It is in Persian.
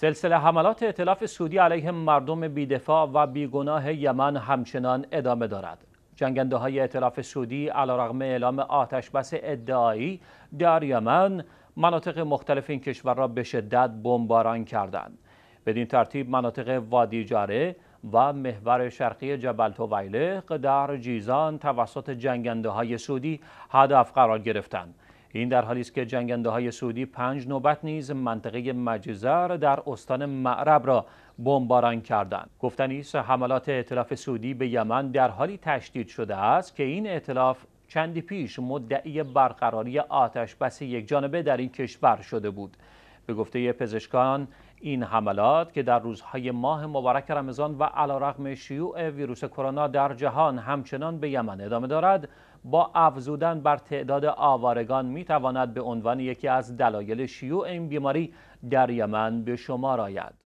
سلسله حملات اطلاف سعودی علیه مردم بیدفاع و بیگناه یمن همچنان ادامه دارد. جنگنده های اطلاف سعودی رغم اعلام آتش بس ادعایی در یمن مناطق مختلف این کشور را به شدت بمباران کردند. بدین ترتیب مناطق وادی جاره و محور شرقی جبل تویلق در جیزان توسط جنگنده های سعودی هدف قرار گرفتند. این در حالی است که جنگنده های سعودی پنج نوبت نیز منطقه مجزر در استان معرب را بمباران کردند گفتنی است حملات ائتلاف سعودی به یمن در حالی تشدید شده است که این ائتلاف چندی پیش مدعی برقراری آتش بسی یک جانبه در این کشور شده بود به گفته پزشکان این حملات که در روزهای ماه مبارک رمضان و رغم شیوع ویروس کرونا در جهان همچنان به یمن ادامه دارد با افزودن بر تعداد آوارگان می تواند به عنوان یکی از دلایل شیوع این بیماری در یمن به شمار آید